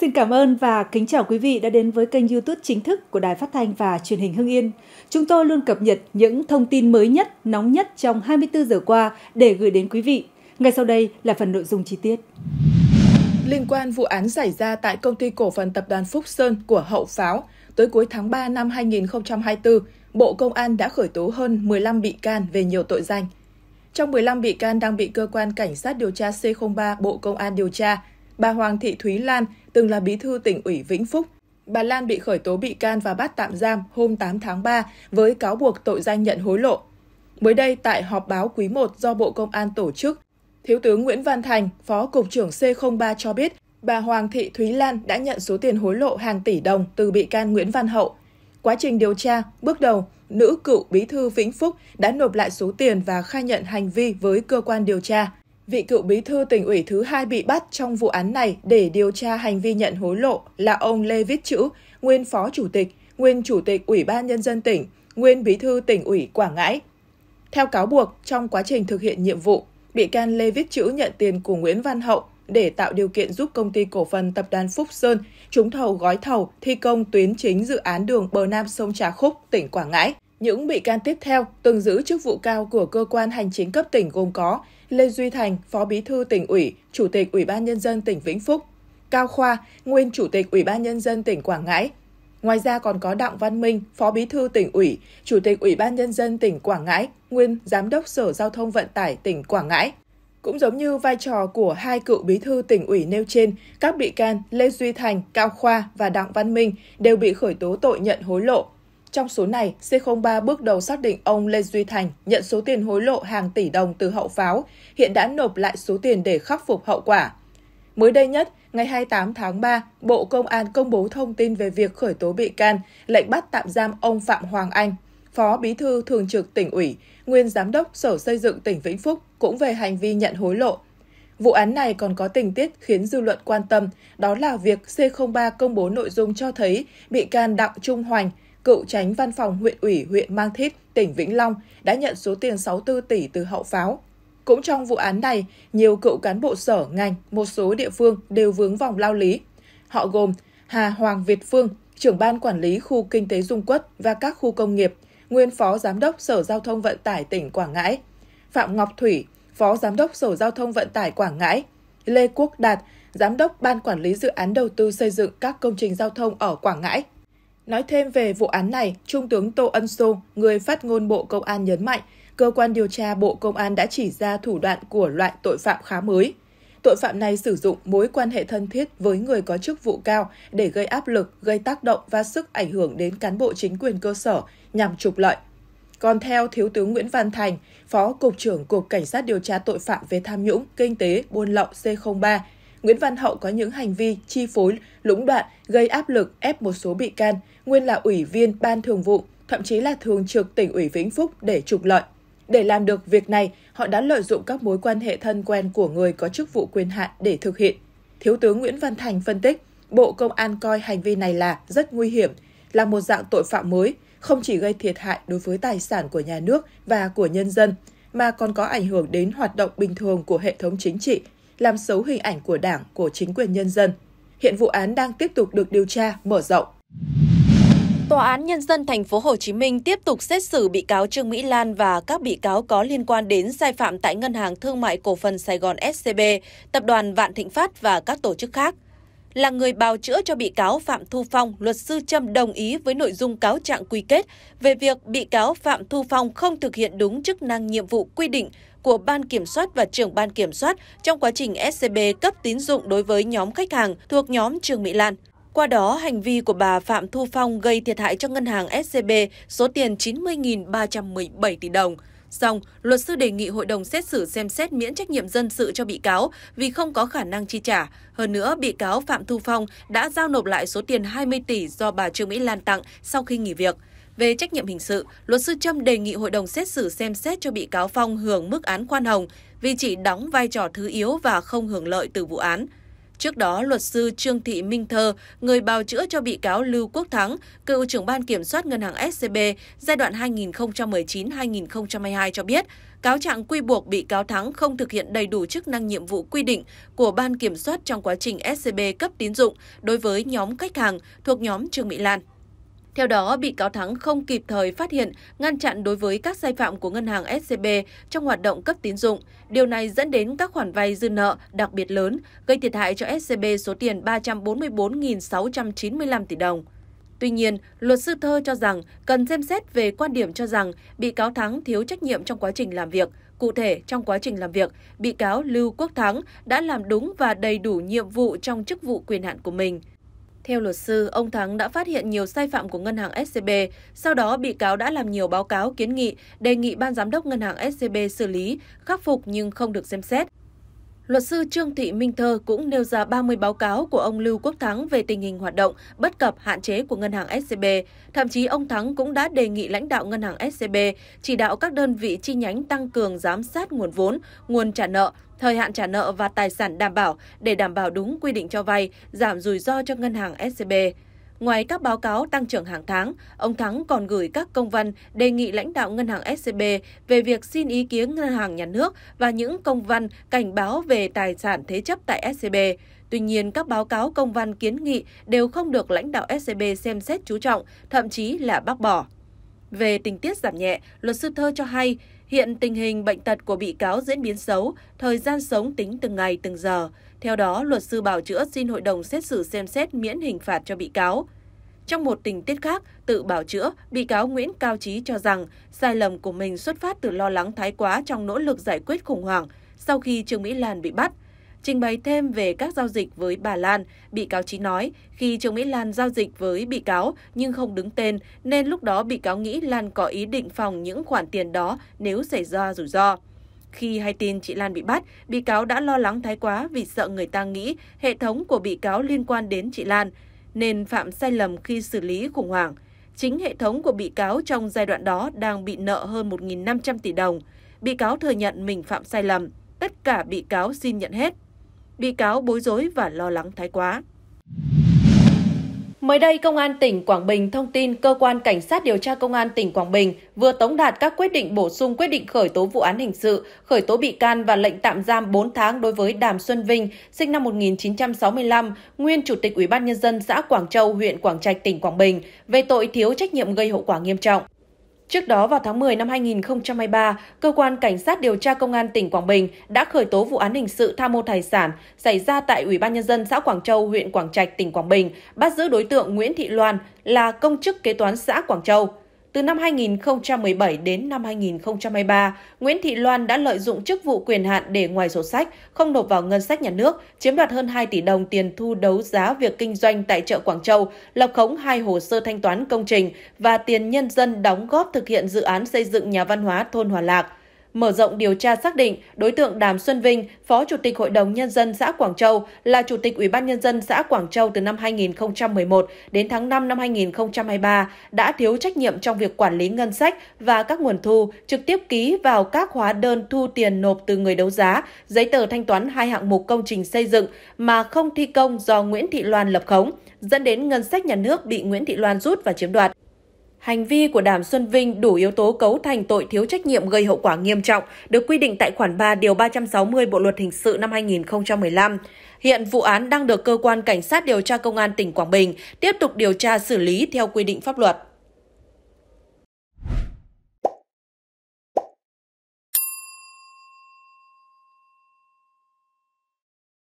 Xin cảm ơn và kính chào quý vị đã đến với kênh YouTube chính thức của Đài Phát thanh và Truyền hình Hưng Yên. Chúng tôi luôn cập nhật những thông tin mới nhất, nóng nhất trong 24 giờ qua để gửi đến quý vị. Ngay sau đây là phần nội dung chi tiết. Liên quan vụ án xảy ra tại công ty cổ phần tập đoàn Phúc Sơn của Hậu Pháo, tới cuối tháng 3 năm 2024, Bộ Công an đã khởi tố hơn 15 bị can về nhiều tội danh. Trong 15 bị can đang bị cơ quan cảnh sát điều tra C03 Bộ Công an điều tra, bà Hoàng Thị Thúy Lan, từng là bí thư tỉnh ủy Vĩnh Phúc. Bà Lan bị khởi tố bị can và bắt tạm giam hôm 8 tháng 3 với cáo buộc tội danh nhận hối lộ. Mới đây, tại họp báo quý 1 do Bộ Công an tổ chức, Thiếu tướng Nguyễn Văn Thành, Phó Cục trưởng C03 cho biết, bà Hoàng Thị Thúy Lan đã nhận số tiền hối lộ hàng tỷ đồng từ bị can Nguyễn Văn Hậu. Quá trình điều tra, bước đầu, nữ cựu bí thư Vĩnh Phúc đã nộp lại số tiền và khai nhận hành vi với cơ quan điều tra vị cựu bí thư tỉnh ủy thứ hai bị bắt trong vụ án này để điều tra hành vi nhận hối lộ là ông Lê Viết Chữ, nguyên phó chủ tịch, nguyên chủ tịch Ủy ban Nhân dân tỉnh, nguyên bí thư tỉnh ủy Quảng Ngãi. Theo cáo buộc, trong quá trình thực hiện nhiệm vụ, bị can Lê Viết Chữ nhận tiền của Nguyễn Văn Hậu để tạo điều kiện giúp công ty cổ phần tập đoàn Phúc Sơn trúng thầu gói thầu thi công tuyến chính dự án đường bờ nam sông Trà Khúc, tỉnh Quảng Ngãi. Những bị can tiếp theo từng giữ chức vụ cao của cơ quan hành chính cấp tỉnh gồm có Lê Duy Thành, Phó Bí thư tỉnh ủy, Chủ tịch Ủy ban Nhân dân tỉnh Vĩnh Phúc, Cao Khoa, nguyên Chủ tịch Ủy ban Nhân dân tỉnh Quảng Ngãi. Ngoài ra còn có Đặng Văn Minh, Phó Bí thư tỉnh ủy, Chủ tịch Ủy ban Nhân dân tỉnh Quảng Ngãi, nguyên Giám đốc Sở Giao thông Vận tải tỉnh Quảng Ngãi. Cũng giống như vai trò của hai cựu bí thư tỉnh ủy nêu trên, các bị can Lê Duy Thành, Cao Khoa và Đặng Văn Minh đều bị khởi tố tội nhận hối lộ, trong số này, C03 bước đầu xác định ông Lê Duy Thành nhận số tiền hối lộ hàng tỷ đồng từ hậu pháo, hiện đã nộp lại số tiền để khắc phục hậu quả. Mới đây nhất, ngày 28 tháng 3, Bộ Công an công bố thông tin về việc khởi tố bị can, lệnh bắt tạm giam ông Phạm Hoàng Anh, Phó Bí thư Thường trực tỉnh ủy, nguyên Giám đốc Sở Xây dựng tỉnh Vĩnh Phúc cũng về hành vi nhận hối lộ. Vụ án này còn có tình tiết khiến dư luận quan tâm, đó là việc C03 công bố nội dung cho thấy bị can Đặng Trung Hoành, cựu tránh văn phòng huyện ủy huyện Mang Thít, tỉnh Vĩnh Long đã nhận số tiền 64 tỷ từ hậu pháo. Cũng trong vụ án này, nhiều cựu cán bộ sở, ngành, một số địa phương đều vướng vòng lao lý. Họ gồm Hà Hoàng Việt Phương, trưởng ban quản lý khu kinh tế Dung Quất và các khu công nghiệp, nguyên phó giám đốc Sở Giao thông Vận tải tỉnh Quảng Ngãi, Phạm Ngọc Thủy, phó giám đốc Sở Giao thông Vận tải Quảng Ngãi, Lê Quốc Đạt, giám đốc Ban Quản lý Dự án Đầu tư xây dựng các công trình giao thông ở Quảng Ngãi. Nói thêm về vụ án này, Trung tướng Tô Ân Sô, người phát ngôn Bộ Công an nhấn mạnh, cơ quan điều tra Bộ Công an đã chỉ ra thủ đoạn của loại tội phạm khá mới. Tội phạm này sử dụng mối quan hệ thân thiết với người có chức vụ cao để gây áp lực, gây tác động và sức ảnh hưởng đến cán bộ chính quyền cơ sở nhằm trục lợi. Còn theo Thiếu tướng Nguyễn Văn Thành, Phó Cục trưởng Cục Cảnh sát điều tra tội phạm về tham nhũng, kinh tế, buôn lậu C03, Nguyễn Văn Hậu có những hành vi chi phối, lũng đoạn, gây áp lực ép một số bị can, nguyên là ủy viên ban thường vụ, thậm chí là thường trực tỉnh ủy Vĩnh Phúc để trục lợi. Để làm được việc này, họ đã lợi dụng các mối quan hệ thân quen của người có chức vụ quyền hạn để thực hiện. Thiếu tướng Nguyễn Văn Thành phân tích, Bộ Công an coi hành vi này là rất nguy hiểm, là một dạng tội phạm mới, không chỉ gây thiệt hại đối với tài sản của nhà nước và của nhân dân, mà còn có ảnh hưởng đến hoạt động bình thường của hệ thống chính trị, làm xấu hình ảnh của Đảng, của chính quyền nhân dân. Hiện vụ án đang tiếp tục được điều tra, mở rộng. Tòa án nhân dân thành phố Hồ Chí Minh tiếp tục xét xử bị cáo Trương Mỹ Lan và các bị cáo có liên quan đến sai phạm tại Ngân hàng Thương mại Cổ phần Sài Gòn SCB, Tập đoàn Vạn Thịnh Phát và các tổ chức khác. Là người bào chữa cho bị cáo Phạm Thu Phong, luật sư Trâm đồng ý với nội dung cáo trạng quy kết về việc bị cáo Phạm Thu Phong không thực hiện đúng chức năng nhiệm vụ quy định của Ban Kiểm soát và trưởng Ban Kiểm soát trong quá trình SCB cấp tín dụng đối với nhóm khách hàng thuộc nhóm Trương Mỹ Lan. Qua đó, hành vi của bà Phạm Thu Phong gây thiệt hại cho ngân hàng SCB số tiền 90.317 tỷ đồng. Xong, luật sư đề nghị hội đồng xét xử xem xét miễn trách nhiệm dân sự cho bị cáo vì không có khả năng chi trả. Hơn nữa, bị cáo Phạm Thu Phong đã giao nộp lại số tiền 20 tỷ do bà Trương Mỹ Lan tặng sau khi nghỉ việc. Về trách nhiệm hình sự, luật sư Trâm đề nghị hội đồng xét xử xem xét cho bị cáo Phong hưởng mức án khoan hồng vì chỉ đóng vai trò thứ yếu và không hưởng lợi từ vụ án. Trước đó, luật sư Trương Thị Minh Thơ, người bào chữa cho bị cáo Lưu Quốc Thắng, cựu trưởng ban kiểm soát ngân hàng SCB giai đoạn 2019-2022 cho biết, cáo trạng quy buộc bị cáo Thắng không thực hiện đầy đủ chức năng nhiệm vụ quy định của ban kiểm soát trong quá trình SCB cấp tín dụng đối với nhóm khách hàng thuộc nhóm Trương Mỹ Lan. Theo đó, bị cáo Thắng không kịp thời phát hiện, ngăn chặn đối với các sai phạm của ngân hàng SCB trong hoạt động cấp tín dụng. Điều này dẫn đến các khoản vay dư nợ đặc biệt lớn, gây thiệt hại cho SCB số tiền 344.695 tỷ đồng. Tuy nhiên, luật sư Thơ cho rằng cần xem xét về quan điểm cho rằng bị cáo Thắng thiếu trách nhiệm trong quá trình làm việc. Cụ thể, trong quá trình làm việc, bị cáo Lưu Quốc Thắng đã làm đúng và đầy đủ nhiệm vụ trong chức vụ quyền hạn của mình. Theo luật sư, ông Thắng đã phát hiện nhiều sai phạm của ngân hàng SCB, sau đó bị cáo đã làm nhiều báo cáo kiến nghị, đề nghị ban giám đốc ngân hàng SCB xử lý, khắc phục nhưng không được xem xét. Luật sư Trương Thị Minh Thơ cũng nêu ra 30 báo cáo của ông Lưu Quốc Thắng về tình hình hoạt động, bất cập hạn chế của ngân hàng SCB. Thậm chí ông Thắng cũng đã đề nghị lãnh đạo ngân hàng SCB chỉ đạo các đơn vị chi nhánh tăng cường giám sát nguồn vốn, nguồn trả nợ, thời hạn trả nợ và tài sản đảm bảo để đảm bảo đúng quy định cho vay, giảm rủi ro cho ngân hàng SCB. Ngoài các báo cáo tăng trưởng hàng tháng, ông Thắng còn gửi các công văn đề nghị lãnh đạo ngân hàng SCB về việc xin ý kiến ngân hàng nhà nước và những công văn cảnh báo về tài sản thế chấp tại SCB. Tuy nhiên, các báo cáo công văn kiến nghị đều không được lãnh đạo SCB xem xét chú trọng, thậm chí là bác bỏ. Về tình tiết giảm nhẹ, luật sư Thơ cho hay, Hiện tình hình bệnh tật của bị cáo diễn biến xấu, thời gian sống tính từng ngày từng giờ. Theo đó, luật sư bảo chữa xin hội đồng xét xử xem xét miễn hình phạt cho bị cáo. Trong một tình tiết khác, tự bảo chữa, bị cáo Nguyễn Cao Trí cho rằng sai lầm của mình xuất phát từ lo lắng thái quá trong nỗ lực giải quyết khủng hoảng sau khi Trương Mỹ Lan bị bắt – Trình bày thêm về các giao dịch với bà Lan, bị cáo chí nói khi Trương Mỹ Lan giao dịch với bị cáo nhưng không đứng tên nên lúc đó bị cáo nghĩ Lan có ý định phòng những khoản tiền đó nếu xảy ra rủi ro. Khi hay tin chị Lan bị bắt, bị cáo đã lo lắng thái quá vì sợ người ta nghĩ hệ thống của bị cáo liên quan đến chị Lan, nên phạm sai lầm khi xử lý khủng hoảng. Chính hệ thống của bị cáo trong giai đoạn đó đang bị nợ hơn 1.500 tỷ đồng. Bị cáo thừa nhận mình phạm sai lầm. Tất cả bị cáo xin nhận hết bị cáo bối rối và lo lắng thái quá. Mới đây, Công an tỉnh Quảng Bình thông tin Cơ quan Cảnh sát điều tra Công an tỉnh Quảng Bình vừa tống đạt các quyết định bổ sung quyết định khởi tố vụ án hình sự, khởi tố bị can và lệnh tạm giam 4 tháng đối với Đàm Xuân Vinh, sinh năm 1965, nguyên Chủ tịch Ủy ban Nhân dân xã Quảng Châu, huyện Quảng Trạch, tỉnh Quảng Bình, về tội thiếu trách nhiệm gây hậu quả nghiêm trọng. Trước đó vào tháng 10 năm 2023, cơ quan cảnh sát điều tra công an tỉnh Quảng Bình đã khởi tố vụ án hình sự tham mô tài sản xảy ra tại Ủy ban nhân dân xã Quảng Châu, huyện Quảng Trạch, tỉnh Quảng Bình, bắt giữ đối tượng Nguyễn Thị Loan là công chức kế toán xã Quảng Châu. Từ năm 2017 đến năm 2023, Nguyễn Thị Loan đã lợi dụng chức vụ quyền hạn để ngoài sổ sách, không nộp vào ngân sách nhà nước, chiếm đoạt hơn 2 tỷ đồng tiền thu đấu giá việc kinh doanh tại chợ Quảng Châu, lập khống hai hồ sơ thanh toán công trình và tiền nhân dân đóng góp thực hiện dự án xây dựng nhà văn hóa thôn Hòa Lạc. Mở rộng điều tra xác định, đối tượng Đàm Xuân Vinh, Phó Chủ tịch Hội đồng Nhân dân xã Quảng Châu, là Chủ tịch Ủy ban Nhân dân xã Quảng Châu từ năm 2011 đến tháng 5 năm 2023, đã thiếu trách nhiệm trong việc quản lý ngân sách và các nguồn thu, trực tiếp ký vào các hóa đơn thu tiền nộp từ người đấu giá, giấy tờ thanh toán hai hạng mục công trình xây dựng mà không thi công do Nguyễn Thị Loan lập khống, dẫn đến ngân sách nhà nước bị Nguyễn Thị Loan rút và chiếm đoạt. Hành vi của Đàm Xuân Vinh đủ yếu tố cấu thành tội thiếu trách nhiệm gây hậu quả nghiêm trọng, được quy định tại khoản 3 điều 360 Bộ luật hình sự năm 2015. Hiện vụ án đang được cơ quan cảnh sát điều tra công an tỉnh Quảng Bình tiếp tục điều tra xử lý theo quy định pháp luật.